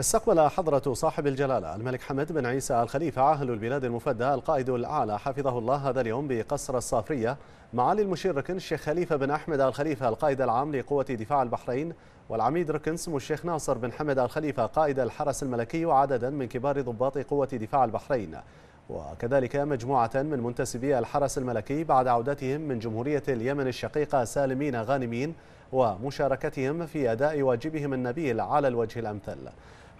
استقبل حضرة صاحب الجلالة الملك حمد بن عيسى الخليفة عاهل البلاد المفدى القائد الأعلى حفظه الله هذا اليوم بقصر الصافرية معالي المشير ركن الشيخ خليفة بن أحمد الخليفة القائد العام لقوة دفاع البحرين والعميد ركن سمو الشيخ ناصر بن حمد الخليفة قائد الحرس الملكي وعددا من كبار ضباط قوة دفاع البحرين وكذلك مجموعة من منتسبي الحرس الملكي بعد عودتهم من جمهورية اليمن الشقيقة سالمين غانمين ومشاركتهم في أداء واجبهم النبيل على الوجه الأمثل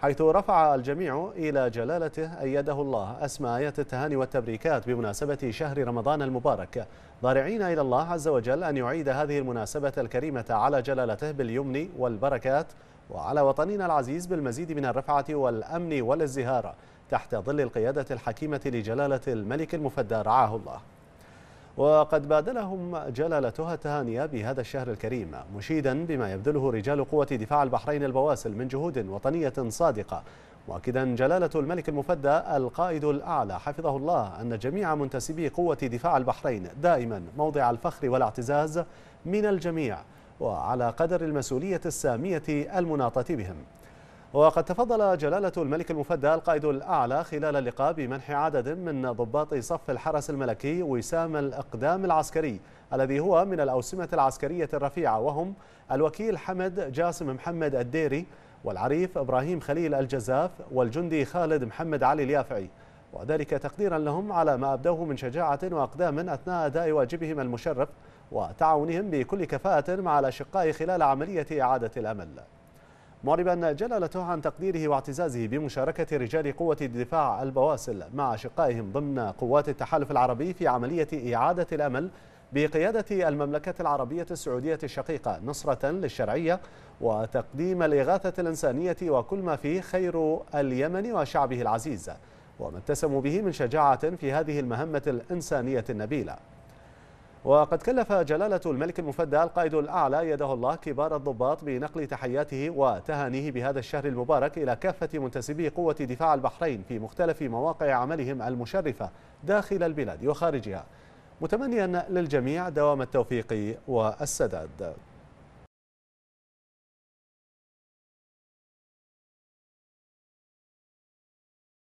حيث رفع الجميع إلى جلالته أيده الله أسماء آيات التهاني والتبريكات بمناسبة شهر رمضان المبارك ضارعين إلى الله عز وجل أن يعيد هذه المناسبة الكريمة على جلالته باليمن والبركات وعلى وطننا العزيز بالمزيد من الرفعة والأمن والازدهار تحت ظل القيادة الحكيمة لجلالة الملك المفدى رعاه الله وقد بادلهم جلالتها التهانيه بهذا الشهر الكريم مشيدا بما يبذله رجال قوة دفاع البحرين البواسل من جهود وطنية صادقة مؤكدا جلالة الملك المفدى القائد الأعلى حفظه الله أن جميع منتسبي قوة دفاع البحرين دائما موضع الفخر والاعتزاز من الجميع وعلى قدر المسؤولية السامية المناطة بهم وقد تفضل جلالة الملك المفدى القائد الأعلى خلال اللقاء بمنح عدد من ضباط صف الحرس الملكي وسام الأقدام العسكري الذي هو من الأوسمة العسكرية الرفيعة وهم الوكيل حمد جاسم محمد الديري والعريف إبراهيم خليل الجزاف والجندي خالد محمد علي اليافعي وذلك تقديرا لهم على ما أبدوه من شجاعة وأقدام أثناء أداء واجبهم المشرف وتعاونهم بكل كفاءة مع الأشقاء خلال عملية إعادة الأمل معربا جلالته عن تقديره واعتزازه بمشاركة رجال قوة الدفاع البواسل مع أشقائهم ضمن قوات التحالف العربي في عملية إعادة الأمل بقيادة المملكة العربية السعودية الشقيقة نصرة للشرعية وتقديم الإغاثة الإنسانية وكل ما فيه خير اليمن وشعبه العزيز وما اتسموا به من شجاعة في هذه المهمة الإنسانية النبيلة وقد كلف جلالة الملك المفدى القائد الأعلى يده الله كبار الضباط بنقل تحياته وتهانيه بهذا الشهر المبارك إلى كافة منتسبي قوة دفاع البحرين في مختلف مواقع عملهم المشرفة داخل البلاد وخارجها متمنيا للجميع دوام التوفيق والسداد